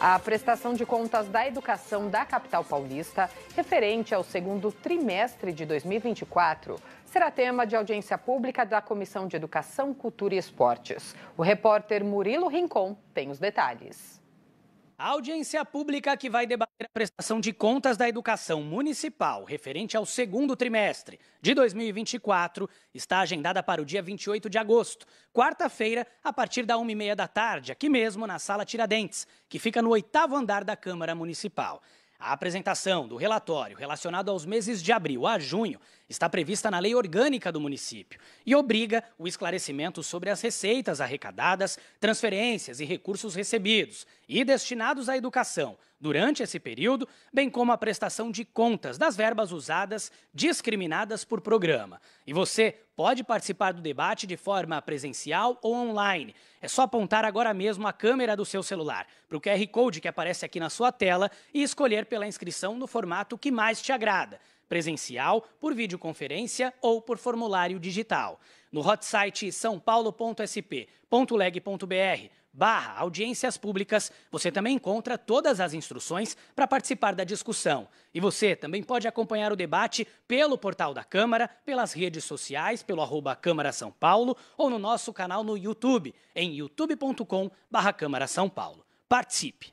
a prestação de contas da educação da capital paulista, referente ao segundo trimestre de 2024, será tema de audiência pública da Comissão de Educação, Cultura e Esportes. O repórter Murilo Rincon tem os detalhes. A audiência pública que vai debater a prestação de contas da educação municipal referente ao segundo trimestre de 2024 está agendada para o dia 28 de agosto, quarta-feira, a partir da 1h30 da tarde, aqui mesmo na Sala Tiradentes, que fica no oitavo andar da Câmara Municipal. A apresentação do relatório relacionado aos meses de abril a junho está prevista na lei orgânica do município e obriga o esclarecimento sobre as receitas arrecadadas, transferências e recursos recebidos e destinados à educação durante esse período, bem como a prestação de contas das verbas usadas discriminadas por programa. E você pode participar do debate de forma presencial ou online. É só apontar agora mesmo a câmera do seu celular para o QR Code que aparece aqui na sua tela e escolher pela inscrição no formato que mais te agrada presencial, por videoconferência ou por formulário digital. No hot site sãopaulo.sp.leg.br barra audiências públicas, você também encontra todas as instruções para participar da discussão. E você também pode acompanhar o debate pelo portal da Câmara, pelas redes sociais, pelo arroba Câmara São Paulo ou no nosso canal no YouTube, em youtube.com barra Câmara São Paulo. Participe!